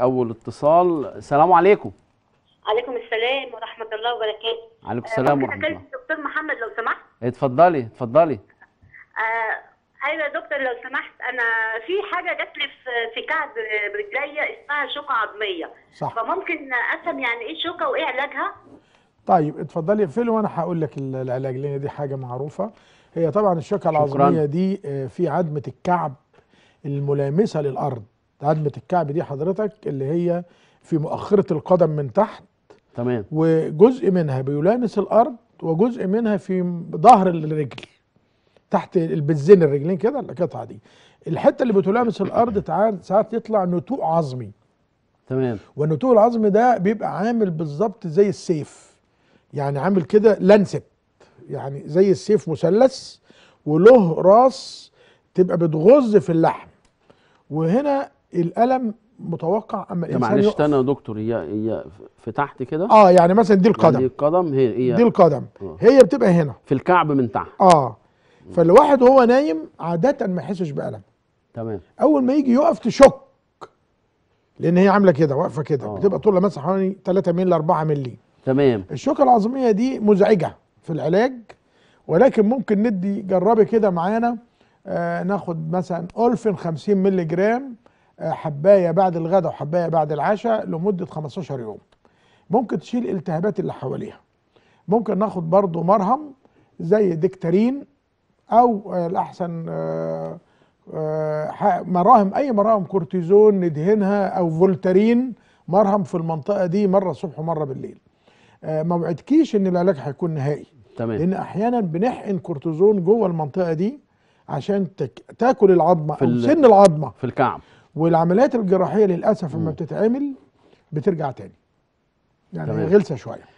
اول اتصال السلام عليكم عليكم السلام ورحمه الله وبركاته عليكم آه، السلام ورحمه الله دكتور محمد لو سمحت اتفضلي اتفضلي آه ايوه يا دكتور لو سمحت انا في حاجه جات لي في كعب رجليا اسمها شوكه عظميه صح فممكن افهم يعني ايه شوكه وايه علاجها طيب اتفضلي اقفلي وانا هقول لك العلاج لان دي حاجه معروفه هي طبعا الشوكه العظميه دي آه، في عدمه الكعب الملامسه للارض عدمه الكعب دي حضرتك اللي هي في مؤخره القدم من تحت تمام وجزء منها بيلامس الارض وجزء منها في ظهر الرجل تحت البزين الرجلين كده القطعه دي الحته اللي بتلامس الارض ساعات يطلع نتوء عظمي تمام والنتوء العظمي ده بيبقى عامل بالظبط زي السيف يعني عامل كده لانست يعني زي السيف مثلث وله راس تبقى بتغز في اللحم وهنا الالم متوقع اما الانسان معلش استنى يا دكتور هي هي في تحت كده اه يعني مثلا دي القدم يعني دي القدم هي, هي دي القدم أوه. هي بتبقى هنا في الكعب من تحت اه فالواحد وهو نايم عاده ما يحسش بالم تمام اول ما يجي يقف تشك لان هي عامله كده واقفه كده آه. بتبقى طولها مثلا حوالي 3 مللي 4 مللي تمام الشوكه العظميه دي مزعجه في العلاج ولكن ممكن ندي جربي كده معانا آه ناخد مثلا اولفين 50 مللي جرام حبايه بعد الغداء وحبايه بعد العشاء لمده 15 يوم ممكن تشيل التهابات اللي حواليها ممكن ناخد برضو مرهم زي دكتارين او آه، الاحسن آه، آه، مراهم اي مراهم كورتيزون ندهنها او فولتارين مرهم في المنطقه دي مره الصبح ومره بالليل ما وعدكيش ان العلاج هيكون نهائي تمام لان احيانا بنحقن كورتيزون جوه المنطقه دي عشان تاكل العظمه او سن العظمه في الكعب والعمليات الجراحيه للاسف لما بتتعمل بترجع تاني يعني غلسه شويه